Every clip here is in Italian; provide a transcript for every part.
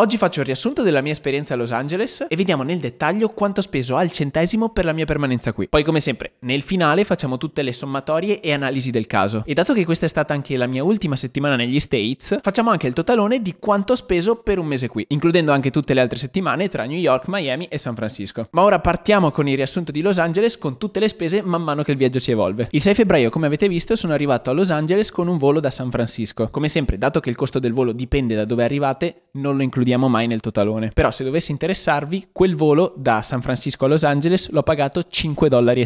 Oggi faccio il riassunto della mia esperienza a Los Angeles e vediamo nel dettaglio quanto speso al centesimo per la mia permanenza qui. Poi come sempre, nel finale facciamo tutte le sommatorie e analisi del caso. E dato che questa è stata anche la mia ultima settimana negli States, facciamo anche il totalone di quanto ho speso per un mese qui, includendo anche tutte le altre settimane tra New York, Miami e San Francisco. Ma ora partiamo con il riassunto di Los Angeles con tutte le spese man mano che il viaggio si evolve. Il 6 febbraio, come avete visto, sono arrivato a Los Angeles con un volo da San Francisco. Come sempre, dato che il costo del volo dipende da dove arrivate, non lo includiamo vediamo mai nel totalone. Però se dovesse interessarvi, quel volo da San Francisco a Los Angeles l'ho pagato 5,60 dollari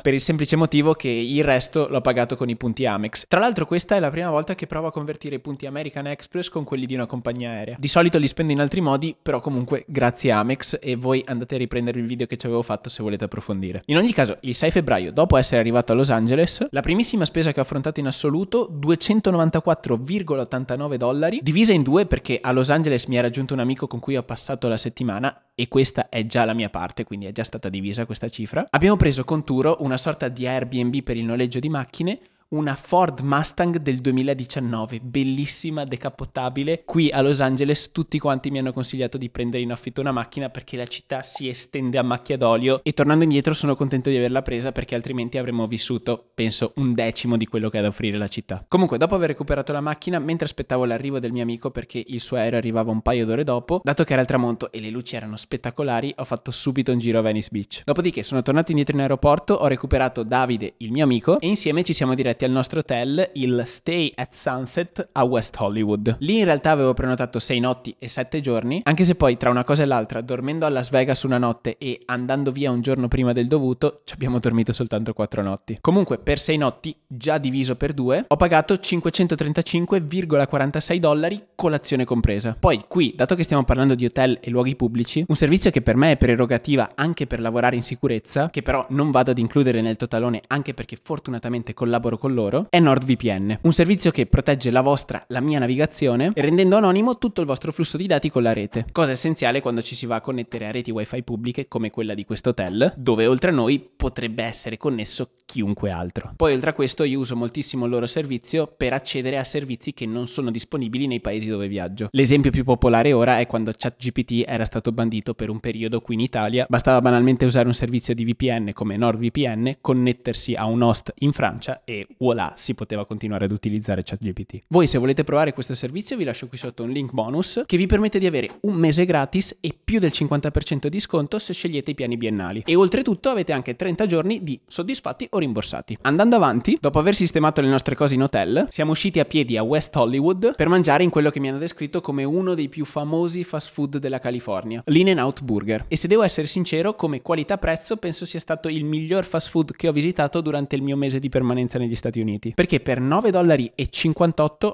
per il semplice motivo che il resto l'ho pagato con i punti Amex. Tra l'altro questa è la prima volta che provo a convertire i punti American Express con quelli di una compagnia aerea. Di solito li spendo in altri modi, però comunque grazie Amex e voi andate a riprendere il video che ci avevo fatto se volete approfondire. In ogni caso, il 6 febbraio, dopo essere arrivato a Los Angeles, la primissima spesa che ho affrontato in assoluto, 294,89 dollari, divisa in due perché a Los Angeles mi era raggiunto un amico con cui ho passato la settimana e questa è già la mia parte, quindi è già stata divisa questa cifra. Abbiamo preso con Turo una sorta di Airbnb per il noleggio di macchine, una Ford Mustang del 2019, bellissima, decapottabile. Qui a Los Angeles tutti quanti mi hanno consigliato di prendere in affitto una macchina perché la città si estende a macchia d'olio e tornando indietro sono contento di averla presa perché altrimenti avremmo vissuto, penso, un decimo di quello che ha da offrire la città. Comunque, dopo aver recuperato la macchina, mentre aspettavo l'arrivo del mio amico perché il suo aereo arrivava un paio d'ore dopo, dato che era il tramonto e le luci erano spettacolari, ho fatto subito un giro a Venice Beach. Dopodiché sono tornato indietro in aeroporto, ho recuperato Davide, il mio amico, e insieme ci siamo diretti al nostro hotel, il Stay at Sunset a West Hollywood. Lì in realtà avevo prenotato 6 notti e 7 giorni, anche se poi tra una cosa e l'altra, dormendo a Las Vegas una notte e andando via un giorno prima del dovuto, ci abbiamo dormito soltanto 4 notti. Comunque per 6 notti, già diviso per 2, ho pagato 535,46 dollari colazione compresa. Poi qui, dato che stiamo parlando di hotel e luoghi pubblici, un servizio che per me è prerogativa anche per lavorare in sicurezza, che però non vado ad includere nel totalone anche perché fortunatamente collaboro con con loro è NordVPN, un servizio che protegge la vostra, la mia navigazione, rendendo anonimo tutto il vostro flusso di dati con la rete, cosa essenziale quando ci si va a connettere a reti wifi pubbliche come quella di questo hotel, dove oltre a noi potrebbe essere connesso chiunque altro. Poi oltre a questo io uso moltissimo il loro servizio per accedere a servizi che non sono disponibili nei paesi dove viaggio. L'esempio più popolare ora è quando ChatGPT era stato bandito per un periodo qui in Italia, bastava banalmente usare un servizio di VPN come NordVPN, connettersi a un host in Francia e voilà, si poteva continuare ad utilizzare ChatGPT. Voi se volete provare questo servizio vi lascio qui sotto un link bonus che vi permette di avere un mese gratis e più del 50% di sconto se scegliete i piani biennali e oltretutto avete anche 30 giorni di soddisfatti o rimborsati. Andando avanti, dopo aver sistemato le nostre cose in hotel, siamo usciti a piedi a West Hollywood per mangiare in quello che mi hanno descritto come uno dei più famosi fast food della California, l'In-N-Out Burger. E se devo essere sincero, come qualità-prezzo penso sia stato il miglior fast food che ho visitato durante il mio mese di permanenza negli Stati Uniti. Stati Uniti, perché per 9,58 dollari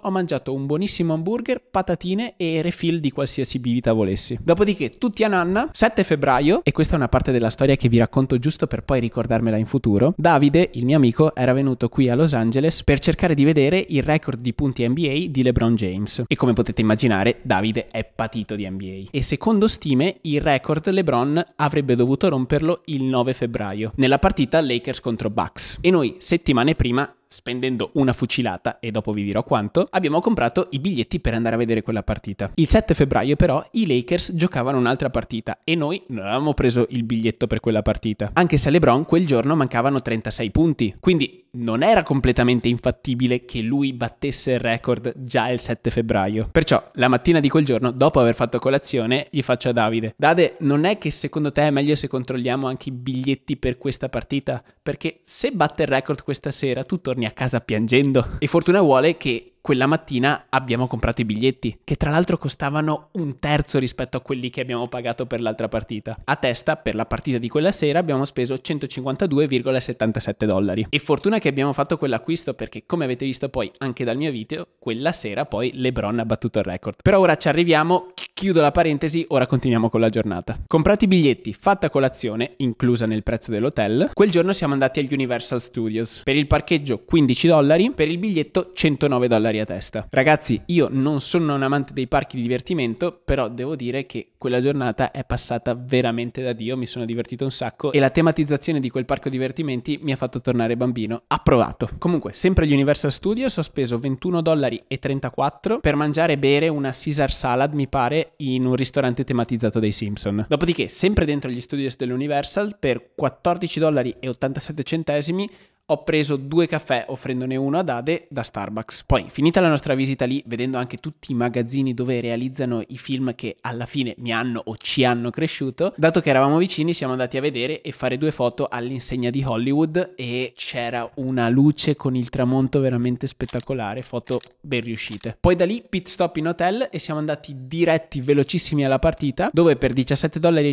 ho mangiato un buonissimo hamburger, patatine e refill di qualsiasi bibita volessi. Dopodiché tutti a nanna, 7 febbraio, e questa è una parte della storia che vi racconto giusto per poi ricordarmela in futuro, Davide, il mio amico, era venuto qui a Los Angeles per cercare di vedere il record di punti NBA di LeBron James. E come potete immaginare, Davide è patito di NBA. E secondo stime, il record LeBron avrebbe dovuto romperlo il 9 febbraio, nella partita Lakers contro Bucks. E noi settimane prima spendendo una fucilata, e dopo vi dirò quanto, abbiamo comprato i biglietti per andare a vedere quella partita. Il 7 febbraio però i Lakers giocavano un'altra partita e noi non avevamo preso il biglietto per quella partita, anche se a LeBron quel giorno mancavano 36 punti, quindi non era completamente infattibile che lui battesse il record già il 7 febbraio. Perciò la mattina di quel giorno, dopo aver fatto colazione, gli faccio a Davide, Dade, non è che secondo te è meglio se controlliamo anche i biglietti per questa partita? Perché se batte il record questa sera tu torni torni a casa piangendo. E fortuna vuole che quella mattina abbiamo comprato i biglietti, che tra l'altro costavano un terzo rispetto a quelli che abbiamo pagato per l'altra partita. A testa, per la partita di quella sera, abbiamo speso 152,77 dollari. E fortuna che abbiamo fatto quell'acquisto perché, come avete visto poi anche dal mio video, quella sera poi LeBron ha battuto il record. Però ora ci arriviamo, chiudo la parentesi, ora continuiamo con la giornata. Comprati i biglietti, fatta colazione, inclusa nel prezzo dell'hotel, quel giorno siamo andati agli Universal Studios. Per il parcheggio 15 dollari, per il biglietto 109 dollari l'aria testa. Ragazzi, io non sono un amante dei parchi di divertimento, però devo dire che quella giornata è passata veramente da Dio, mi sono divertito un sacco e la tematizzazione di quel parco divertimenti mi ha fatto tornare bambino. Approvato. Comunque, sempre agli Universal Studios ho speso 21 dollari e 34 per mangiare e bere una Caesar Salad, mi pare, in un ristorante tematizzato dei Simpson. Dopodiché, sempre dentro gli studios dell'Universal, per 14 dollari e 87 centesimi ho preso due caffè offrendone uno ad Ade da Starbucks. Poi, finita la nostra visita lì, vedendo anche tutti i magazzini dove realizzano i film che alla fine mi hanno o ci hanno cresciuto, dato che eravamo vicini siamo andati a vedere e fare due foto all'insegna di Hollywood e c'era una luce con il tramonto veramente spettacolare, foto ben riuscite. Poi da lì pit stop in hotel e siamo andati diretti velocissimi alla partita, dove per 17,50 dollari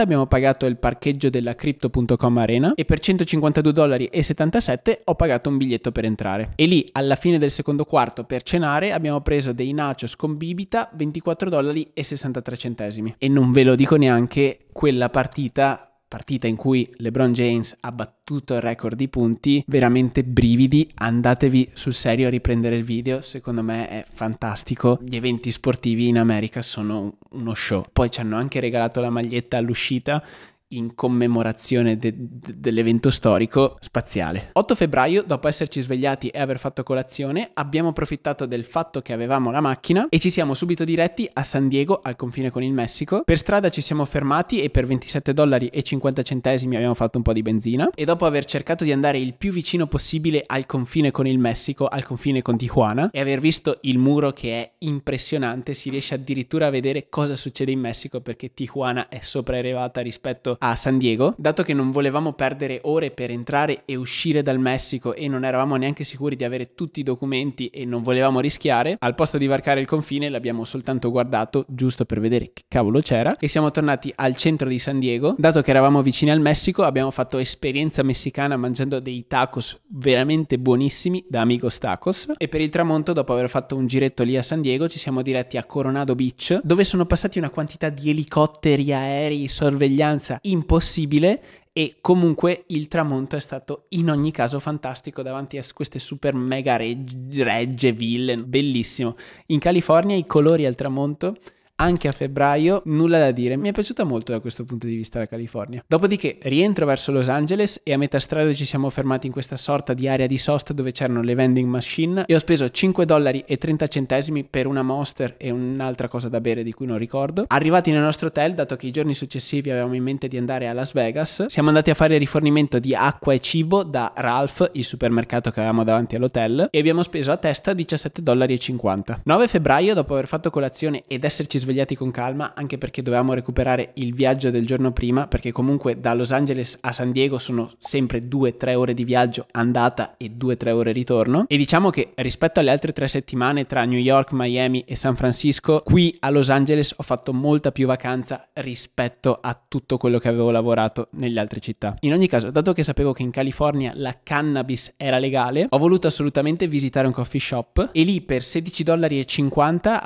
abbiamo pagato il parcheggio della crypto.com arena e per 152,70 dollari 37 ho pagato un biglietto per entrare. E lì, alla fine del secondo quarto, per cenare, abbiamo preso dei nachos con bibita, 24 dollari e 63 centesimi. E non ve lo dico neanche, quella partita partita in cui LeBron James ha battuto il record di punti, veramente brividi, andatevi sul serio a riprendere il video, secondo me è fantastico, gli eventi sportivi in America sono uno show. Poi ci hanno anche regalato la maglietta all'uscita in commemorazione de- de- dell'evento storico spaziale. 8 febbraio, dopo esserci svegliati e aver fatto colazione, abbiamo approfittato del fatto che avevamo la macchina e ci siamo subito diretti a San Diego, al confine con il Messico. Per strada ci siamo fermati e per 27 dollari e 50 centesimi abbiamo fatto un po' di benzina e dopo aver cercato di andare il più vicino possibile al confine con il Messico, al confine con Tijuana e aver visto il muro che è impressionante, si riesce addirittura a vedere cosa succede in Messico perché Tijuana è sopraelevata rispetto a San Diego, dato che non volevamo perdere ore per entrare e uscire dal Messico e non eravamo neanche sicuri di avere tutti i documenti e non volevamo rischiare, al posto di varcare il confine l'abbiamo soltanto guardato giusto per vedere che cavolo c'era e siamo tornati al centro di San Diego, dato che eravamo vicini al Messico abbiamo fatto esperienza messicana mangiando dei tacos veramente buonissimi da Amigos Tacos e per il tramonto dopo aver fatto un giretto lì a San Diego ci siamo diretti a Coronado Beach dove sono passati una quantità di elicotteri, aerei, sorveglianza impossibile e comunque il tramonto è stato in ogni caso fantastico davanti a queste super mega regge, regge ville, bellissimo. In California i colori al tramonto anche a febbraio, nulla da dire, mi è piaciuta molto da questo punto di vista la California. Dopodiché rientro verso Los Angeles e a metà strada ci siamo fermati in questa sorta di area di sosta dove c'erano le vending machine e ho speso 5 dollari e 30 centesimi per una monster e un'altra cosa da bere di cui non ricordo. Arrivati nel nostro hotel, dato che i giorni successivi avevamo in mente di andare a Las Vegas, siamo andati a fare il rifornimento di acqua e cibo da Ralph, il supermercato che avevamo davanti all'hotel, e abbiamo speso a testa 17,50 dollari. 9 febbraio, dopo aver fatto colazione ed esserci svegliati svegliati con calma anche perché dovevamo recuperare il viaggio del giorno prima perché comunque da Los Angeles a San Diego sono sempre 2-3 ore di viaggio andata e 2-3 ore ritorno e diciamo che rispetto alle altre tre settimane tra New York, Miami e San Francisco qui a Los Angeles ho fatto molta più vacanza rispetto a tutto quello che avevo lavorato nelle altre città. In ogni caso dato che sapevo che in California la cannabis era legale ho voluto assolutamente visitare un coffee shop e lì per 16,50 dollari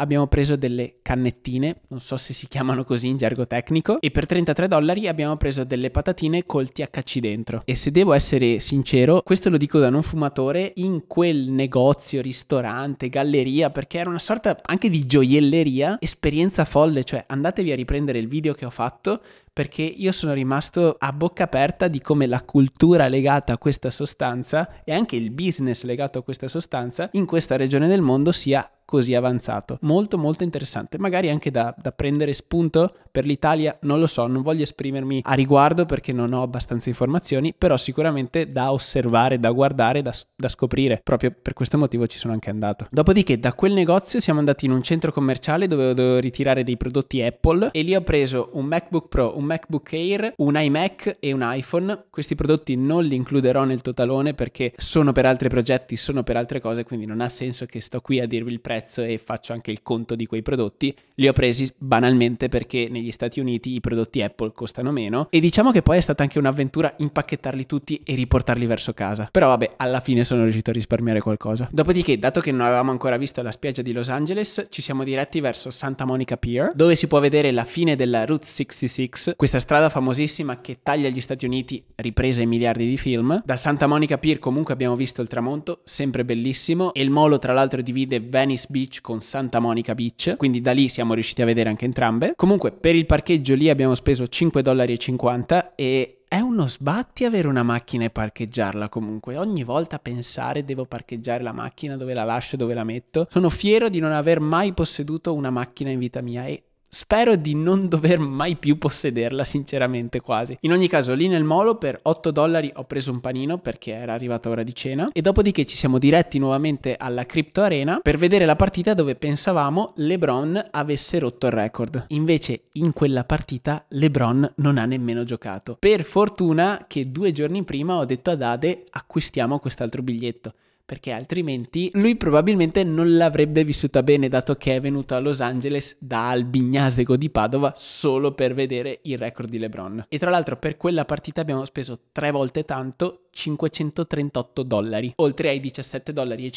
abbiamo preso delle cannettine patatine, non so se si chiamano così in gergo tecnico, e per 33 dollari abbiamo preso delle patatine col THC dentro. E se devo essere sincero, questo lo dico da non fumatore, in quel negozio, ristorante, galleria, perché era una sorta anche di gioielleria, esperienza folle, cioè andatevi a riprendere il video che ho fatto perché io sono rimasto a bocca aperta di come la cultura legata a questa sostanza e anche il business legato a questa sostanza in questa regione del mondo sia così avanzato. Molto molto interessante, magari anche da, da prendere spunto per l'Italia, non lo so, non voglio esprimermi a riguardo perché non ho abbastanza informazioni, però sicuramente da osservare, da guardare, da, da scoprire. Proprio per questo motivo ci sono anche andato. Dopodiché da quel negozio siamo andati in un centro commerciale dove dovevo ritirare dei prodotti Apple e lì ho preso un MacBook Pro, un MacBook Air, un iMac e un iPhone. Questi prodotti non li includerò nel totalone perché sono per altri progetti, sono per altre cose, quindi non ha senso che sto qui a dirvi il prezzo prezzo e faccio anche il conto di quei prodotti, li ho presi banalmente perché negli Stati Uniti i prodotti Apple costano meno e diciamo che poi è stata anche un'avventura impacchettarli tutti e riportarli verso casa. Però vabbè, alla fine sono riuscito a risparmiare qualcosa. Dopodiché, dato che non avevamo ancora visto la spiaggia di Los Angeles, ci siamo diretti verso Santa Monica Pier, dove si può vedere la fine della Route 66, questa strada famosissima che taglia gli Stati Uniti, ripresa in miliardi di film. Da Santa Monica Pier comunque abbiamo visto il tramonto, sempre bellissimo, e il molo tra l'altro divide Venice Beach con Santa Monica Beach, quindi da lì siamo riusciti a vedere anche entrambe. Comunque per il parcheggio lì abbiamo speso 5,50 dollari e è uno sbatti avere una macchina e parcheggiarla comunque. Ogni volta pensare devo parcheggiare la macchina, dove la lascio, dove la metto. Sono fiero di non aver mai posseduto una macchina in vita mia e Spero di non dover mai più possederla, sinceramente quasi. In ogni caso, lì nel molo per 8 dollari ho preso un panino perché era arrivata ora di cena. E dopodiché ci siamo diretti nuovamente alla Crypto Arena per vedere la partita dove pensavamo LeBron avesse rotto il record. Invece, in quella partita LeBron non ha nemmeno giocato. Per fortuna che due giorni prima ho detto ad Ade acquistiamo quest'altro biglietto perché altrimenti lui probabilmente non l'avrebbe vissuta bene dato che è venuto a Los Angeles dal Bignasego di Padova solo per vedere il record di LeBron. E tra l'altro per quella partita abbiamo speso tre volte tanto, 538 dollari, oltre ai 17,50 dollari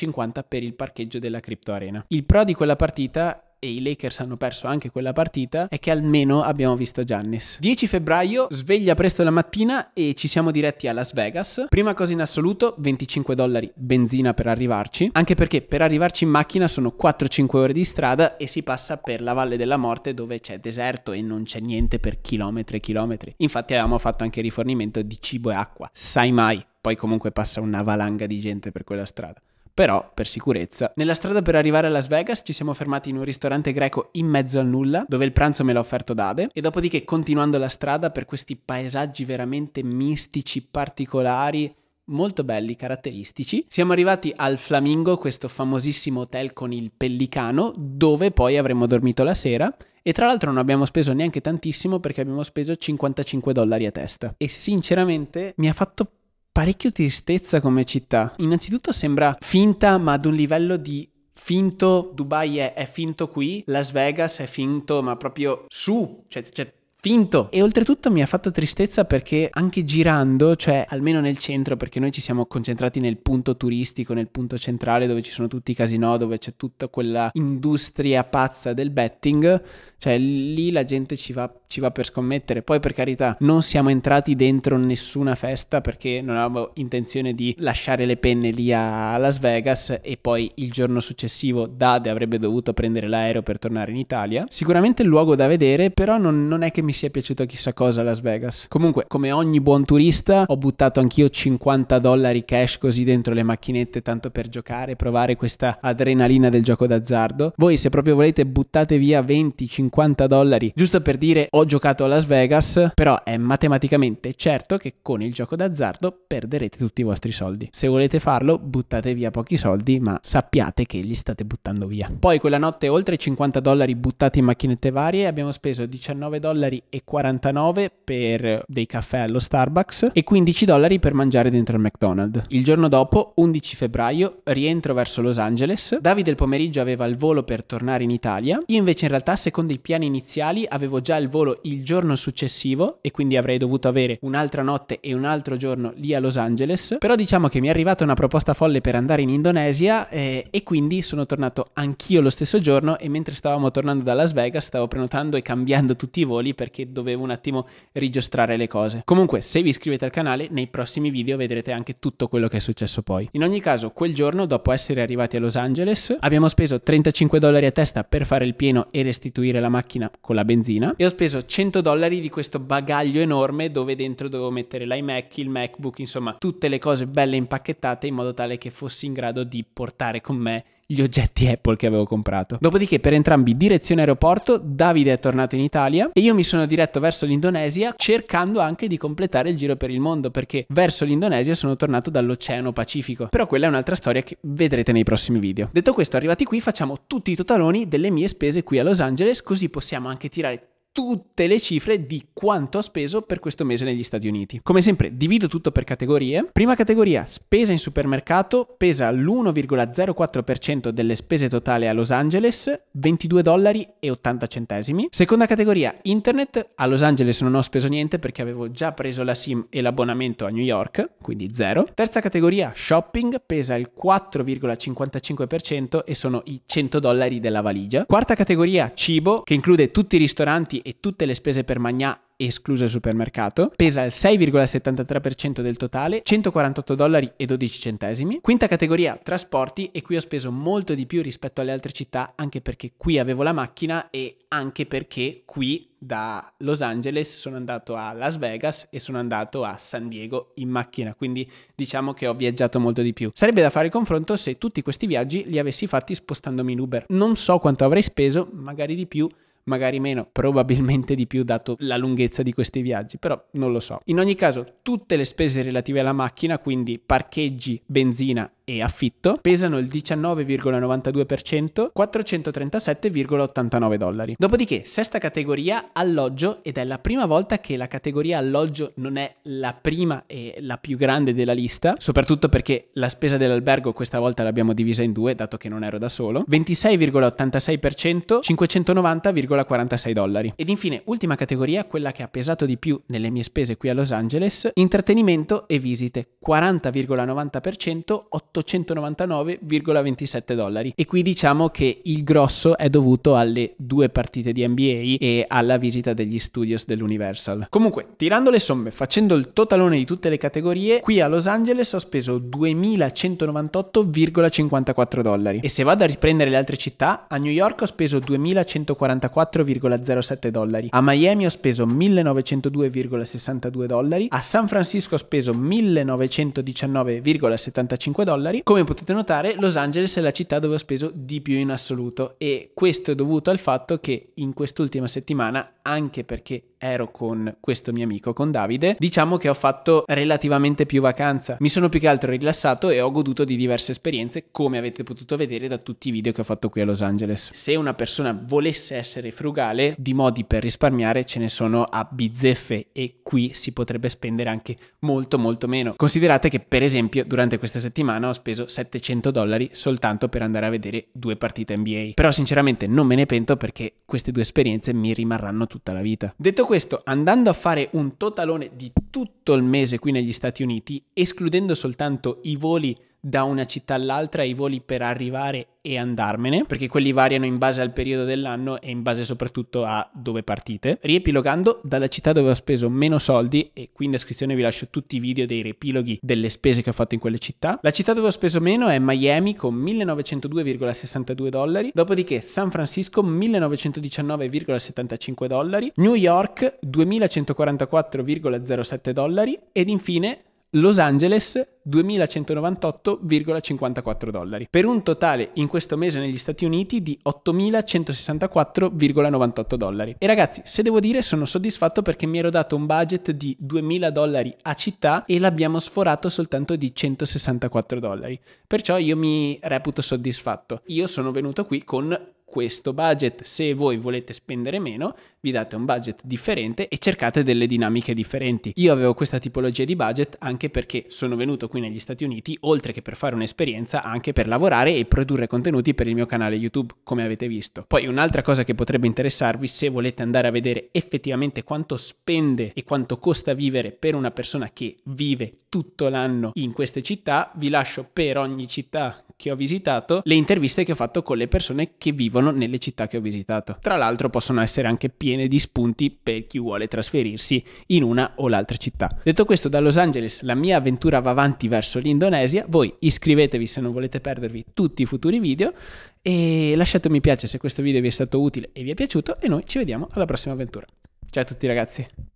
per il parcheggio della Crypto Arena. Il pro di quella partita e i Lakers hanno perso anche quella partita è che almeno abbiamo visto Giannis. 10 febbraio, sveglia presto la mattina e ci siamo diretti a Las Vegas. Prima cosa in assoluto, 25 dollari benzina per arrivarci, anche perché per arrivarci in macchina sono 4-5 ore di strada e si passa per la Valle della Morte dove c'è deserto e non c'è niente per chilometri e chilometri. Infatti avevamo fatto anche rifornimento di cibo e acqua, sai mai. Poi comunque passa una valanga di gente per quella strada però per sicurezza. Nella strada per arrivare a Las Vegas ci siamo fermati in un ristorante greco in mezzo al nulla, dove il pranzo me l'ha offerto Dade, e dopodiché continuando la strada per questi paesaggi veramente mistici, particolari, molto belli, caratteristici. Siamo arrivati al Flamingo, questo famosissimo hotel con il pellicano, dove poi avremmo dormito la sera. E tra l'altro non abbiamo speso neanche tantissimo perché abbiamo speso 55 dollari a testa. E sinceramente mi ha fatto parecchio tristezza come città. Innanzitutto sembra finta, ma ad un livello di finto Dubai è, è finto qui, Las Vegas è finto, ma proprio su, cioè, cioè Finto. E oltretutto mi ha fatto tristezza perché anche girando, cioè almeno nel centro, perché noi ci siamo concentrati nel punto turistico, nel punto centrale dove ci sono tutti i casinò, dove c'è tutta quella industria pazza del betting, cioè lì la gente ci va, ci va per scommettere. Poi per carità non siamo entrati dentro nessuna festa perché non avevamo intenzione di lasciare le penne lì a Las Vegas e poi il giorno successivo Dade avrebbe dovuto prendere l'aereo per tornare in Italia. Sicuramente il luogo da vedere, però non, non è che mi sia piaciuto chissà cosa Las Vegas. Comunque, come ogni buon turista, ho buttato anch'io 50 dollari cash così dentro le macchinette tanto per giocare, provare questa adrenalina del gioco d'azzardo. Voi se proprio volete buttate via 20-50 dollari giusto per dire ho giocato a Las Vegas, però è matematicamente certo che con il gioco d'azzardo perderete tutti i vostri soldi. Se volete farlo, buttate via pochi soldi, ma sappiate che li state buttando via. Poi quella notte oltre 50 dollari buttati in macchinette varie abbiamo speso 19 dollari 2,49 per dei caffè allo Starbucks e 15 dollari per mangiare dentro al McDonald's. Il giorno dopo, 11 febbraio, rientro verso Los Angeles. Davide il pomeriggio aveva il volo per tornare in Italia. Io invece in realtà, secondo i piani iniziali, avevo già il volo il giorno successivo e quindi avrei dovuto avere un'altra notte e un altro giorno lì a Los Angeles. Però diciamo che mi è arrivata una proposta folle per andare in Indonesia eh, e quindi sono tornato anch'io lo stesso giorno e mentre stavamo tornando da Las Vegas stavo prenotando e cambiando tutti i voli perché perché dovevo un attimo registrare le cose. Comunque, se vi iscrivete al canale, nei prossimi video vedrete anche tutto quello che è successo poi. In ogni caso, quel giorno, dopo essere arrivati a Los Angeles, abbiamo speso 35 dollari a testa per fare il pieno e restituire la macchina con la benzina e ho speso 100 dollari di questo bagaglio enorme dove dentro dovevo mettere l'iMac, il MacBook, insomma, tutte le cose belle impacchettate in modo tale che fossi in grado di portare con me gli oggetti Apple che avevo comprato. Dopodiché per entrambi direzione aeroporto, Davide è tornato in Italia e io mi sono diretto verso l'Indonesia cercando anche di completare il giro per il mondo perché verso l'Indonesia sono tornato dall'Oceano Pacifico. Però quella è un'altra storia che vedrete nei prossimi video. Detto questo, arrivati qui facciamo tutti i totaloni delle mie spese qui a Los Angeles così possiamo anche tirare tutte le cifre di quanto ho speso per questo mese negli Stati Uniti. Come sempre divido tutto per categorie. Prima categoria, spesa in supermercato, pesa l'1,04% delle spese totali a Los Angeles, 22 dollari e 80 centesimi. Seconda categoria, internet, a Los Angeles non ho speso niente perché avevo già preso la SIM e l'abbonamento a New York, quindi zero. Terza categoria, shopping, pesa il 4,55% e sono i 100 dollari della valigia. Quarta categoria, cibo, che include tutti i ristoranti e tutte le spese per Magnà escluso supermercato, pesa il 6,73% del totale, 148 dollari e 12 centesimi. Quinta categoria, trasporti, e qui ho speso molto di più rispetto alle altre città, anche perché qui avevo la macchina e anche perché qui da Los Angeles sono andato a Las Vegas e sono andato a San Diego in macchina, quindi diciamo che ho viaggiato molto di più. Sarebbe da fare il confronto se tutti questi viaggi li avessi fatti spostandomi in Uber. Non so quanto avrei speso, magari di più, magari meno, probabilmente di più dato la lunghezza di questi viaggi, però non lo so. In ogni caso, tutte le spese relative alla macchina, quindi parcheggi, benzina e affitto pesano il 19,92%, 437,89 dollari. Dopodiché, sesta categoria, alloggio, ed è la prima volta che la categoria alloggio non è la prima e la più grande della lista, soprattutto perché la spesa dell'albergo questa volta l'abbiamo divisa in due, dato che non ero da solo, 26,86%, 590,46 dollari. Ed infine, ultima categoria, quella che ha pesato di più nelle mie spese qui a Los Angeles, intrattenimento e visite, 40,90%, 8 899,27 dollari. E qui diciamo che il grosso è dovuto alle due partite di NBA e alla visita degli studios dell'Universal. Comunque, tirando le somme, facendo il totalone di tutte le categorie, qui a Los Angeles ho speso 2198,54 dollari. E se vado a riprendere le altre città, a New York ho speso 2144,07 dollari, a Miami ho speso 1902,62 dollari, a San Francisco ho speso 1919,75 dollari, dollari. Come potete notare, Los Angeles è la città dove ho speso di più in assoluto e questo è dovuto al fatto che in quest'ultima settimana, anche perché ero con questo mio amico, con Davide, diciamo che ho fatto relativamente più vacanza. Mi sono più che altro rilassato e ho goduto di diverse esperienze, come avete potuto vedere da tutti i video che ho fatto qui a Los Angeles. Se una persona volesse essere frugale, di modi per risparmiare ce ne sono a bizzeffe e qui si potrebbe spendere anche molto molto meno. Considerate che per esempio durante questa settimana ho speso 700 dollari soltanto per andare a vedere due partite NBA. Però sinceramente non me ne pento perché queste due esperienze mi rimarranno tutta la vita. Detto questo, andando a fare un totalone di tutto il mese qui negli Stati Uniti, escludendo soltanto i voli da una città all'altra i voli per arrivare e andarmene, perché quelli variano in base al periodo dell'anno e in base soprattutto a dove partite. Riepilogando, dalla città dove ho speso meno soldi, e qui in descrizione vi lascio tutti i video dei riepiloghi delle spese che ho fatto in quelle città, la città dove ho speso meno è Miami con 1902,62 dollari, dopodiché San Francisco 1919,75 dollari, New York 2144,07 dollari ed infine Los Angeles 2198,54 dollari, per un totale in questo mese negli Stati Uniti di 8164,98 dollari. E ragazzi, se devo dire sono soddisfatto perché mi ero dato un budget di 2000 dollari a città e l'abbiamo sforato soltanto di 164 dollari. Perciò io mi reputo soddisfatto. Io sono venuto qui con questo budget, se voi volete spendere meno, vi date un budget differente e cercate delle dinamiche differenti. Io avevo questa tipologia di budget anche perché sono venuto qui negli Stati Uniti, oltre che per fare un'esperienza, anche per lavorare e produrre contenuti per il mio canale YouTube, come avete visto. Poi un'altra cosa che potrebbe interessarvi, se volete andare a vedere effettivamente quanto spende e quanto costa vivere per una persona che vive tutto l'anno in queste città, vi lascio per ogni città che ho visitato, le interviste che ho fatto con le persone che vivono nelle città che ho visitato. Tra l'altro possono essere anche piene di spunti per chi vuole trasferirsi in una o l'altra città. Detto questo, da Los Angeles la mia avventura va avanti verso l'Indonesia, voi iscrivetevi se non volete perdervi tutti i futuri video e lasciate un mi piace se questo video vi è stato utile e vi è piaciuto e noi ci vediamo alla prossima avventura. Ciao a tutti ragazzi!